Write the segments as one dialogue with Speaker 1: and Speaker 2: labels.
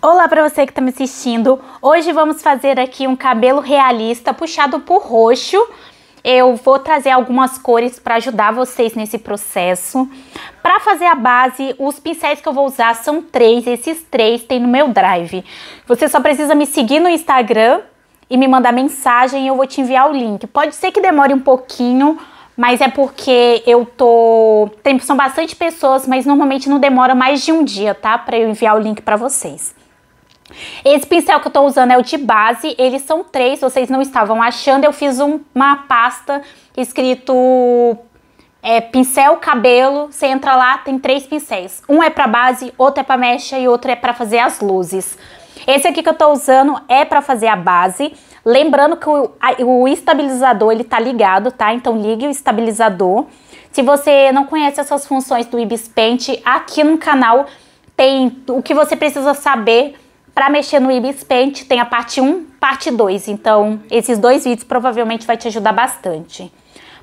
Speaker 1: Olá para você que está me assistindo. Hoje vamos fazer aqui um cabelo realista puxado por roxo. Eu vou trazer algumas cores para ajudar vocês nesse processo. Para fazer a base, os pincéis que eu vou usar são três. Esses três tem no meu drive. Você só precisa me seguir no Instagram e me mandar mensagem e eu vou te enviar o link. Pode ser que demore um pouquinho, mas é porque eu tô... Tem, são bastante pessoas, mas normalmente não demora mais de um dia, tá? Para eu enviar o link para vocês. Esse pincel que eu tô usando é o de base, eles são três, vocês não estavam achando, eu fiz um, uma pasta escrito é, pincel, cabelo, você entra lá, tem três pincéis. Um é pra base, outro é pra mecha e outro é pra fazer as luzes. Esse aqui que eu tô usando é pra fazer a base, lembrando que o, a, o estabilizador ele tá ligado, tá? Então ligue o estabilizador. Se você não conhece essas funções do Ibis Paint, aqui no canal tem o que você precisa saber para mexer no Ibis Paint tem a parte 1, parte 2, então esses dois vídeos provavelmente vai te ajudar bastante.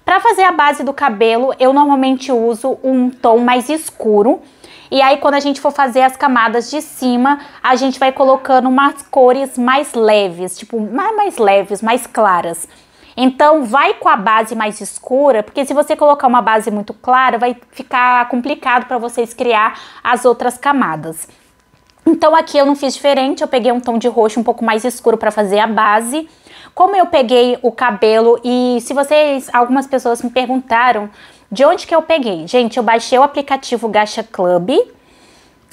Speaker 1: Para fazer a base do cabelo, eu normalmente uso um tom mais escuro, e aí quando a gente for fazer as camadas de cima, a gente vai colocando umas cores mais leves, tipo, mais, mais leves, mais claras. Então vai com a base mais escura, porque se você colocar uma base muito clara, vai ficar complicado para vocês criar as outras camadas. Então aqui eu não fiz diferente, eu peguei um tom de roxo um pouco mais escuro para fazer a base. Como eu peguei o cabelo e se vocês, algumas pessoas me perguntaram de onde que eu peguei. Gente, eu baixei o aplicativo Gacha Club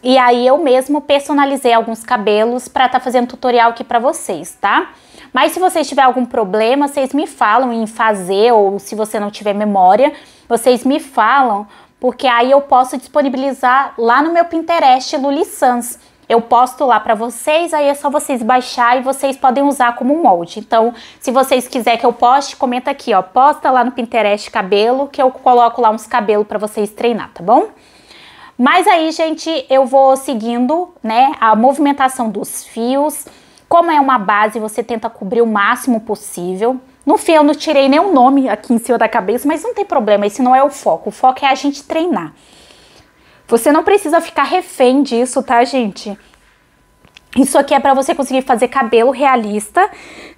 Speaker 1: e aí eu mesmo personalizei alguns cabelos para estar tá fazendo tutorial aqui para vocês, tá? Mas se vocês tiverem algum problema, vocês me falam em fazer ou se você não tiver memória, vocês me falam porque aí eu posso disponibilizar lá no meu Pinterest Luli Sans eu posto lá para vocês, aí é só vocês baixar e vocês podem usar como um molde. Então, se vocês quiserem que eu poste, comenta aqui, ó, posta lá no Pinterest cabelo, que eu coloco lá uns cabelos para vocês treinar, tá bom? Mas aí, gente, eu vou seguindo, né, a movimentação dos fios. Como é uma base, você tenta cobrir o máximo possível. No fim, eu não tirei nenhum nome aqui em cima da cabeça, mas não tem problema, esse não é o foco. O foco é a gente treinar. Você não precisa ficar refém disso, tá, gente? Isso aqui é para você conseguir fazer cabelo realista.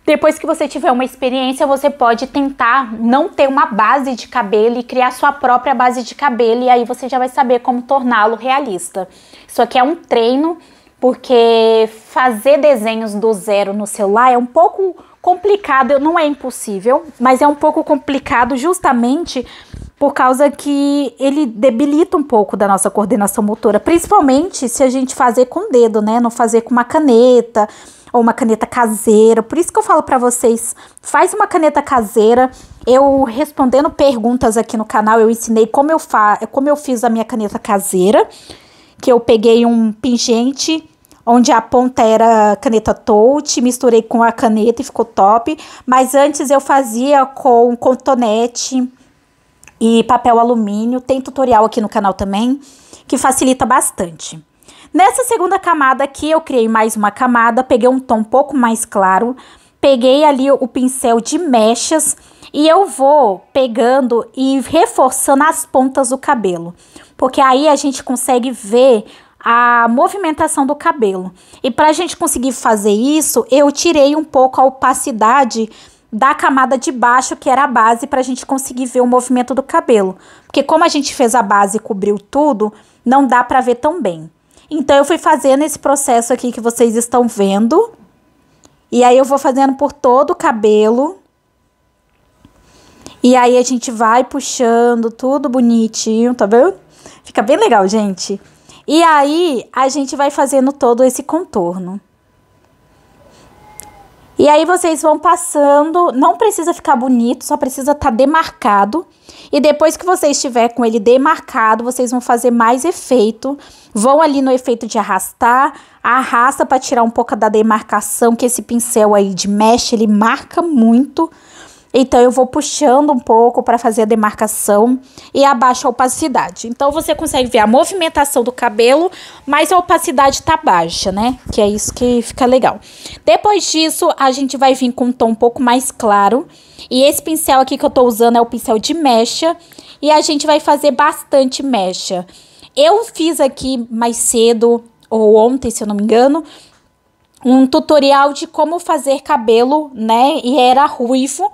Speaker 1: Depois que você tiver uma experiência, você pode tentar não ter uma base de cabelo e criar sua própria base de cabelo e aí você já vai saber como torná-lo realista. Isso aqui é um treino, porque fazer desenhos do zero no celular é um pouco complicado, não é impossível, mas é um pouco complicado justamente por causa que ele debilita um pouco da nossa coordenação motora, principalmente se a gente fazer com o dedo, né? Não fazer com uma caneta ou uma caneta caseira. Por isso que eu falo para vocês, faz uma caneta caseira. Eu respondendo perguntas aqui no canal, eu ensinei como eu fa como eu fiz a minha caneta caseira, que eu peguei um pingente onde a ponta era caneta touch, misturei com a caneta e ficou top, mas antes eu fazia com cotonete e papel alumínio. Tem tutorial aqui no canal também, que facilita bastante. Nessa segunda camada aqui, eu criei mais uma camada, peguei um tom um pouco mais claro, peguei ali o pincel de mechas e eu vou pegando e reforçando as pontas do cabelo, porque aí a gente consegue ver a movimentação do cabelo. E para a gente conseguir fazer isso, eu tirei um pouco a opacidade da camada de baixo, que era a base, para a gente conseguir ver o movimento do cabelo. Porque como a gente fez a base e cobriu tudo, não dá para ver tão bem. Então, eu fui fazendo esse processo aqui que vocês estão vendo. E aí, eu vou fazendo por todo o cabelo. E aí, a gente vai puxando tudo bonitinho, tá vendo? Fica bem legal, gente. E aí, a gente vai fazendo todo esse contorno. E aí vocês vão passando, não precisa ficar bonito, só precisa estar tá demarcado. E depois que você estiver com ele demarcado, vocês vão fazer mais efeito. Vão ali no efeito de arrastar, arrasta para tirar um pouco da demarcação, que esse pincel aí de mesh, ele marca muito. Então eu vou puxando um pouco para fazer a demarcação e abaixo a opacidade. Então você consegue ver a movimentação do cabelo, mas a opacidade tá baixa, né? Que é isso que fica legal. Depois disso, a gente vai vir com um tom um pouco mais claro. E esse pincel aqui que eu tô usando é o pincel de mecha. E a gente vai fazer bastante mecha. Eu fiz aqui mais cedo, ou ontem, se eu não me engano, um tutorial de como fazer cabelo, né? E era ruivo,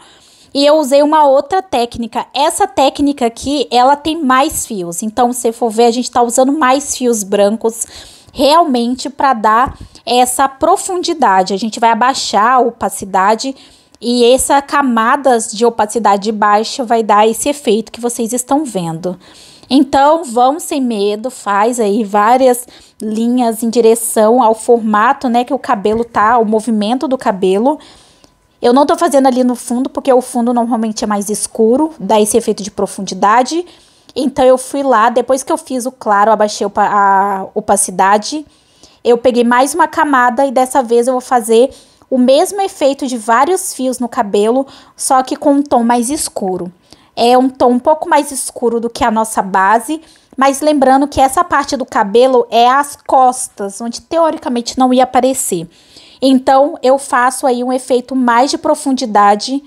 Speaker 1: e eu usei uma outra técnica. Essa técnica aqui, ela tem mais fios. Então, se for ver, a gente tá usando mais fios brancos realmente para dar essa profundidade. A gente vai abaixar a opacidade e essa camadas de opacidade baixa vai dar esse efeito que vocês estão vendo. Então, vão sem medo, faz aí várias linhas em direção ao formato, né, que o cabelo tá, o movimento do cabelo. Eu não tô fazendo ali no fundo, porque o fundo normalmente é mais escuro, dá esse efeito de profundidade. Então eu fui lá, depois que eu fiz o claro, abaixei a opacidade, eu peguei mais uma camada e dessa vez eu vou fazer o mesmo efeito de vários fios no cabelo, só que com um tom mais escuro. É um tom um pouco mais escuro do que a nossa base, mas lembrando que essa parte do cabelo é as costas, onde teoricamente não ia aparecer. Então eu faço aí um efeito mais de profundidade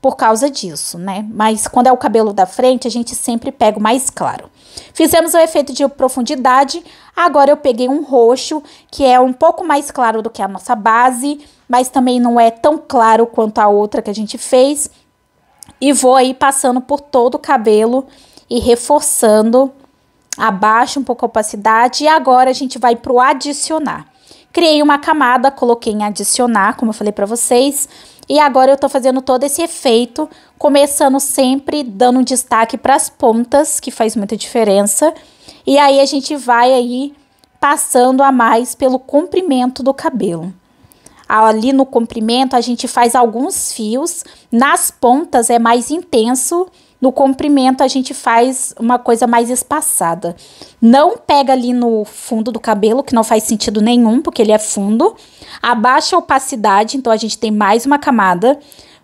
Speaker 1: por causa disso, né? Mas quando é o cabelo da frente, a gente sempre pega o mais claro. Fizemos o efeito de profundidade, agora eu peguei um roxo, que é um pouco mais claro do que a nossa base, mas também não é tão claro quanto a outra que a gente fez. E vou aí passando por todo o cabelo e reforçando, abaixo um pouco a opacidade e agora a gente vai pro adicionar. Criei uma camada, coloquei em adicionar, como eu falei para vocês. E agora eu tô fazendo todo esse efeito, começando sempre dando um destaque para as pontas, que faz muita diferença. E aí a gente vai aí passando a mais pelo comprimento do cabelo. Ali no comprimento a gente faz alguns fios, nas pontas é mais intenso no comprimento a gente faz uma coisa mais espaçada. Não pega ali no fundo do cabelo, que não faz sentido nenhum, porque ele é fundo. Abaixa a opacidade, então a gente tem mais uma camada.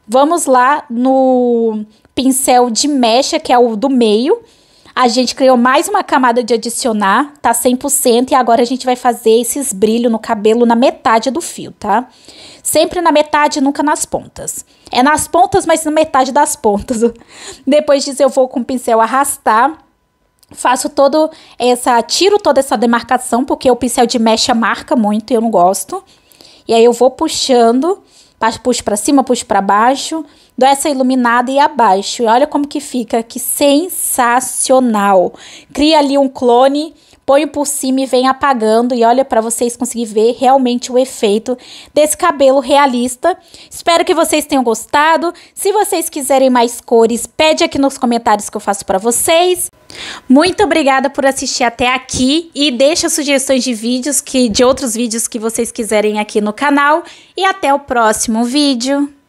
Speaker 1: Vamos lá no pincel de mecha, que é o do meio a gente criou mais uma camada de adicionar, tá 100%, e agora a gente vai fazer esses brilhos no cabelo na metade do fio, tá? Sempre na metade, nunca nas pontas. É nas pontas, mas na metade das pontas. Depois disso eu vou com o pincel arrastar faço todo essa tiro toda essa demarcação porque o pincel de mecha marca muito e eu não gosto e aí eu vou puxando puxo para cima, puxo para baixo, dou essa iluminada e abaixo. E olha como que fica, que sensacional. Cria ali um clone ponho por cima e vem apagando. E olha para vocês conseguirem ver realmente o efeito desse cabelo realista. Espero que vocês tenham gostado. Se vocês quiserem mais cores, pede aqui nos comentários que eu faço para vocês. Muito obrigada por assistir até aqui e deixa sugestões de vídeos que de outros vídeos que vocês quiserem aqui no canal e até o próximo vídeo.